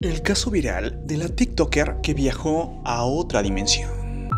El caso viral de la TikToker que viajó a otra dimensión.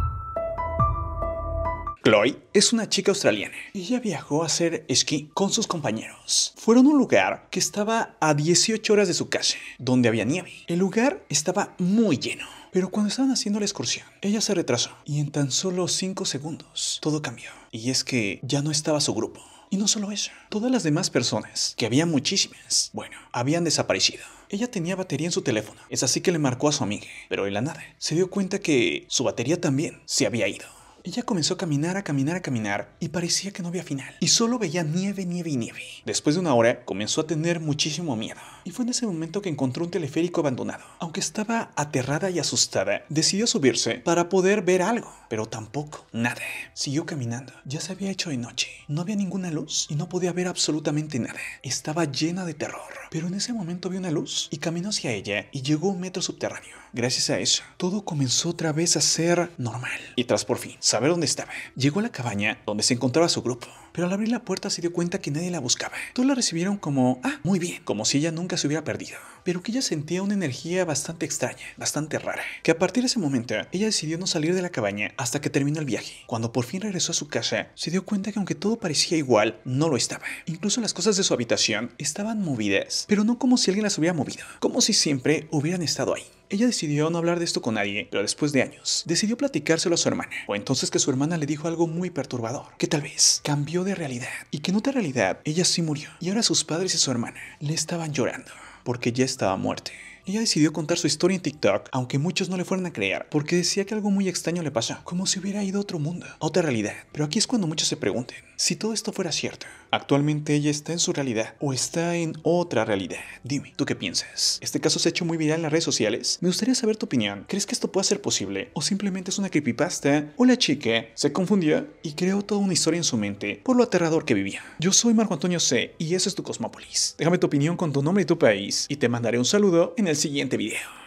Chloe es una chica australiana. y Ella viajó a hacer esquí con sus compañeros. Fueron a un lugar que estaba a 18 horas de su casa, donde había nieve. El lugar estaba muy lleno. Pero cuando estaban haciendo la excursión, ella se retrasó y en tan solo 5 segundos todo cambió. Y es que ya no estaba su grupo. Y no solo eso, todas las demás personas, que había muchísimas, bueno, habían desaparecido. Ella tenía batería en su teléfono, es así que le marcó a su amiga, pero en la nada se dio cuenta que su batería también se había ido. Ella comenzó a caminar, a caminar, a caminar y parecía que no había final. Y solo veía nieve, nieve y nieve. Después de una hora comenzó a tener muchísimo miedo. Y fue en ese momento que encontró un teleférico abandonado. Aunque estaba aterrada y asustada, decidió subirse para poder ver algo. Pero tampoco, nada. Siguió caminando. Ya se había hecho de noche. No había ninguna luz y no podía ver absolutamente nada. Estaba llena de terror. Pero en ese momento vio una luz y caminó hacia ella y llegó a un metro subterráneo. Gracias a eso, todo comenzó otra vez a ser normal. Y tras por fin saber dónde estaba. Llegó a la cabaña donde se encontraba su grupo, pero al abrir la puerta se dio cuenta que nadie la buscaba. Todos la recibieron como, ah, muy bien, como si ella nunca se hubiera perdido. Pero que ella sentía una energía bastante extraña, bastante rara, que a partir de ese momento ella decidió no salir de la cabaña hasta que terminó el viaje. Cuando por fin regresó a su casa, se dio cuenta que aunque todo parecía igual, no lo estaba. Incluso las cosas de su habitación estaban movidas, pero no como si alguien las hubiera movido, como si siempre hubieran estado ahí. Ella decidió no hablar de esto con nadie, pero después de años, decidió platicárselo a su hermana. O entonces que su hermana le dijo algo muy perturbador, que tal vez cambió de realidad y que en otra realidad ella sí murió y ahora sus padres y su hermana le estaban llorando porque ya estaba muerta. Ella decidió contar su historia en TikTok, aunque muchos no le fueron a creer, porque decía que algo muy extraño le pasó, como si hubiera ido a otro mundo, a otra realidad. Pero aquí es cuando muchos se pregunten, si todo esto fuera cierto, actualmente ella está en su realidad o está en otra realidad. Dime, ¿tú qué piensas? Este caso se ha hecho muy viral en las redes sociales. Me gustaría saber tu opinión. ¿Crees que esto puede ser posible? ¿O simplemente es una creepypasta? ¿O la chica se confundió y creó toda una historia en su mente por lo aterrador que vivía? Yo soy Marco Antonio C. y eso es tu Cosmópolis. Déjame tu opinión con tu nombre y tu país y te mandaré un saludo en el el siguiente video.